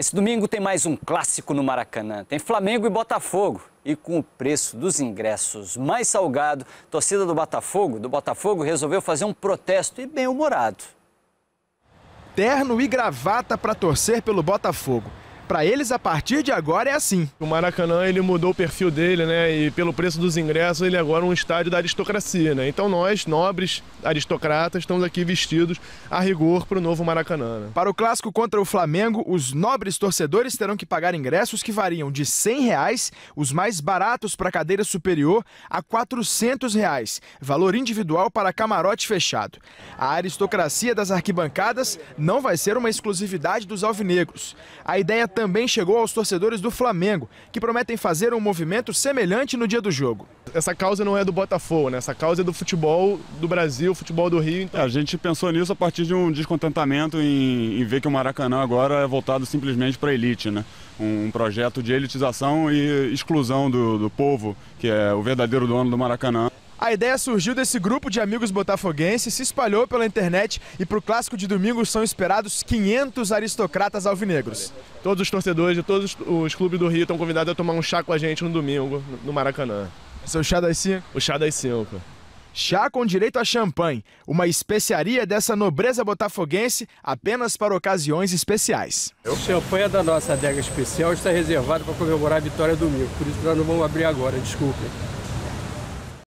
Esse domingo tem mais um clássico no Maracanã. Tem Flamengo e Botafogo. E com o preço dos ingressos mais salgado, torcida do Botafogo, do Botafogo resolveu fazer um protesto e bem humorado. Terno e gravata para torcer pelo Botafogo. Para eles, a partir de agora é assim. O Maracanã ele mudou o perfil dele, né? E pelo preço dos ingressos, ele é agora é um estádio da aristocracia, né? Então nós, nobres aristocratas, estamos aqui vestidos a rigor para o novo Maracanã. Né? Para o clássico contra o Flamengo, os nobres torcedores terão que pagar ingressos que variam de 100 reais, os mais baratos para cadeira superior, a 400 reais, valor individual para camarote fechado. A aristocracia das arquibancadas não vai ser uma exclusividade dos alvinegros. A ideia também chegou aos torcedores do Flamengo, que prometem fazer um movimento semelhante no dia do jogo. Essa causa não é do Botafogo, né? essa causa é do futebol do Brasil, futebol do Rio. Então... É, a gente pensou nisso a partir de um descontentamento em, em ver que o Maracanã agora é voltado simplesmente para a elite. Né? Um, um, projeto de elitização e exclusão do, do povo, que é o verdadeiro dono do Maracanã. A ideia surgiu desse grupo de amigos botafoguenses, se espalhou pela internet e para o clássico de domingo são esperados 500 aristocratas alvinegros. Todos os torcedores de todos os clubes do Rio estão convidados a tomar um chá com a gente no domingo, no Maracanã. Esse é o chá das 5? O chá das 5. Chá com direito a champanhe, uma especiaria dessa nobreza botafoguense apenas para ocasiões especiais. O champanhe é da nossa adega especial está reservado para comemorar a vitória domingo, por isso nós não vamos abrir agora, desculpe.